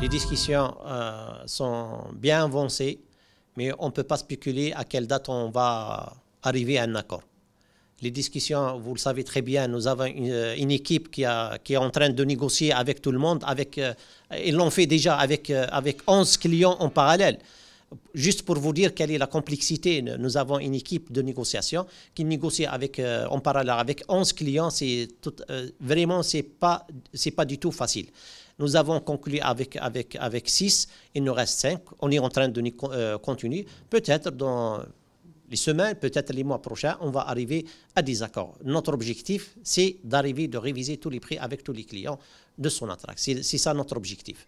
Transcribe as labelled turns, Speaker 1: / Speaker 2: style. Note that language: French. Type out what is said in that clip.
Speaker 1: Les discussions euh, sont bien avancées, mais on ne peut pas spéculer à quelle date on va arriver à un accord. Les discussions, vous le savez très bien, nous avons une, euh, équipe qui, a, qui, est en train de négocier avec tout le monde. Avec, ils euh, l'ont fait déjà avec, avec 11 clients en parallèle. Juste pour vous dire quelle est la complexité, nous avons une équipe de négociation qui négocie avec, en parallèle avec 11 clients. C'est vraiment, ce n'est c'est pas du tout facile. Nous avons conclu avec, avec, avec 6, il nous reste 5. On est en train de euh, continuer. Peut-être dans les semaines, peut-être les mois prochains, on va arriver à des accords. Notre objectif, c'est d'arriver, de réviser tous les prix avec tous les clients de son attraction. C'est ça notre objectif.